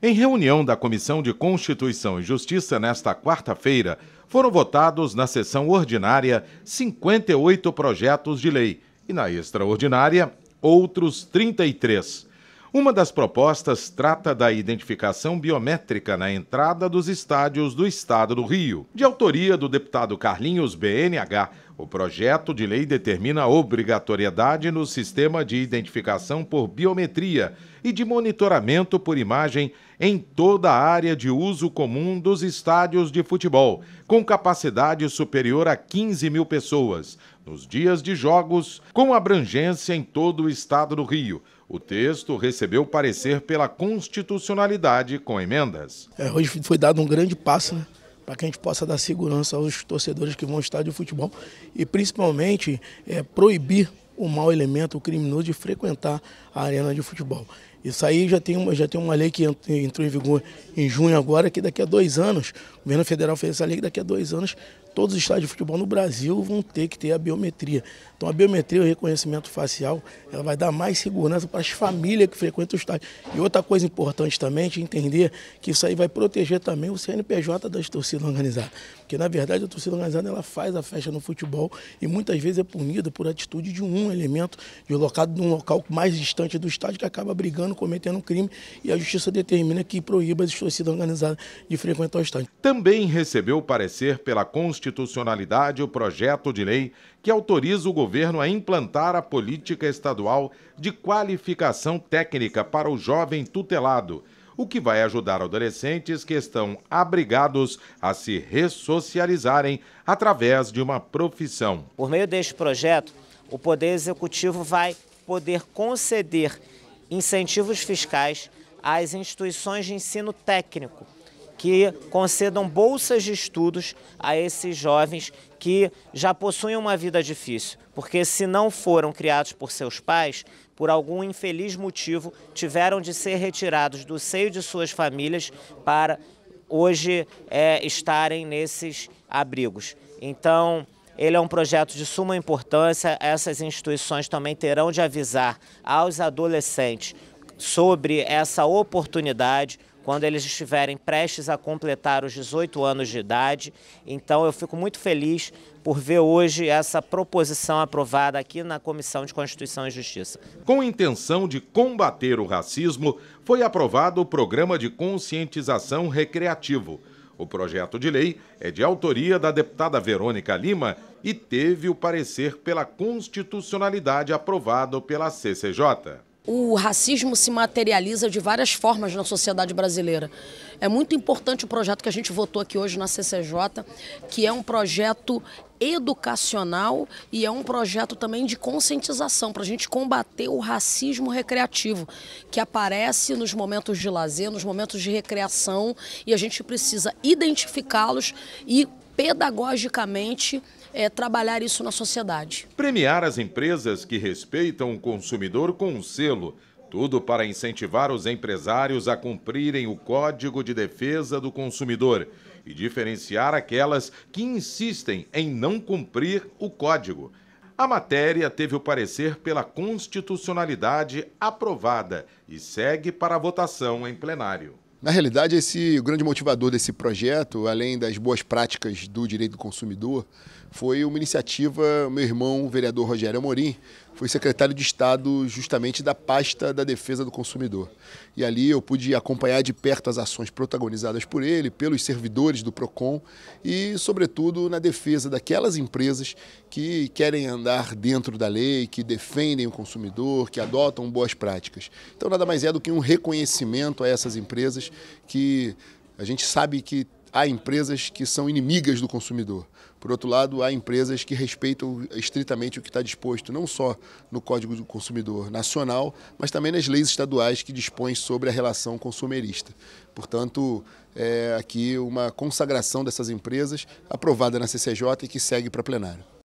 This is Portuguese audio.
Em reunião da Comissão de Constituição e Justiça nesta quarta-feira, foram votados na sessão ordinária 58 projetos de lei e na extraordinária outros 33. Uma das propostas trata da identificação biométrica na entrada dos estádios do Estado do Rio. De autoria do deputado Carlinhos BNH, o projeto de lei determina a obrigatoriedade no sistema de identificação por biometria e de monitoramento por imagem em toda a área de uso comum dos estádios de futebol, com capacidade superior a 15 mil pessoas, nos dias de jogos, com abrangência em todo o estado do Rio o texto recebeu parecer pela constitucionalidade com emendas. É, hoje foi dado um grande passo né, para que a gente possa dar segurança aos torcedores que vão ao estádio de futebol e principalmente é, proibir o mau elemento, o criminoso, de frequentar a arena de futebol. Isso aí já tem uma, já tem uma lei que entrou em vigor em junho agora, que daqui a dois anos, o governo federal fez essa lei que daqui a dois anos todos os estádios de futebol no Brasil vão ter que ter a biometria. Então a biometria, o reconhecimento facial, ela vai dar mais segurança para as famílias que frequentam o estádio. E outra coisa importante também é entender que isso aí vai proteger também o CNPJ das torcidas organizadas. Porque na verdade a torcida organizada ela faz a festa no futebol e muitas vezes é punida por atitude de um elemento de local, de um local mais distante do estádio que acaba brigando cometendo um crime e a justiça determina que proíba a torcida organizada de frequentar o estádio. Também recebeu parecer pela constitucionalidade o projeto de lei que autoriza o governo a implantar a política estadual de qualificação técnica para o jovem tutelado o que vai ajudar adolescentes que estão abrigados a se ressocializarem através de uma profissão. Por meio deste projeto, o Poder Executivo vai poder conceder incentivos fiscais às instituições de ensino técnico que concedam bolsas de estudos a esses jovens que já possuem uma vida difícil, porque se não foram criados por seus pais, por algum infeliz motivo, tiveram de ser retirados do seio de suas famílias para hoje é, estarem nesses abrigos. Então, ele é um projeto de suma importância. Essas instituições também terão de avisar aos adolescentes sobre essa oportunidade quando eles estiverem prestes a completar os 18 anos de idade. Então, eu fico muito feliz por ver hoje essa proposição aprovada aqui na Comissão de Constituição e Justiça. Com intenção de combater o racismo, foi aprovado o Programa de Conscientização Recreativo o projeto de lei é de autoria da deputada Verônica Lima e teve o parecer pela constitucionalidade aprovado pela CCJ o racismo se materializa de várias formas na sociedade brasileira. É muito importante o projeto que a gente votou aqui hoje na CCJ, que é um projeto educacional e é um projeto também de conscientização para a gente combater o racismo recreativo que aparece nos momentos de lazer, nos momentos de recreação e a gente precisa identificá-los e pedagogicamente é, trabalhar isso na sociedade. Premiar as empresas que respeitam o consumidor com um selo. Tudo para incentivar os empresários a cumprirem o Código de Defesa do Consumidor e diferenciar aquelas que insistem em não cumprir o código. A matéria teve o parecer pela constitucionalidade aprovada e segue para a votação em plenário. Na realidade, esse o grande motivador desse projeto, além das boas práticas do direito do consumidor, foi uma iniciativa, meu irmão, o vereador Rogério Amorim, foi secretário de Estado justamente da pasta da defesa do consumidor. E ali eu pude acompanhar de perto as ações protagonizadas por ele, pelos servidores do PROCON e, sobretudo, na defesa daquelas empresas que querem andar dentro da lei, que defendem o consumidor, que adotam boas práticas. Então, nada mais é do que um reconhecimento a essas empresas que a gente sabe que há empresas que são inimigas do consumidor. Por outro lado, há empresas que respeitam estritamente o que está disposto, não só no Código do Consumidor Nacional, mas também nas leis estaduais que dispõem sobre a relação consumerista. Portanto, é aqui uma consagração dessas empresas aprovada na CCJ e que segue para plenário.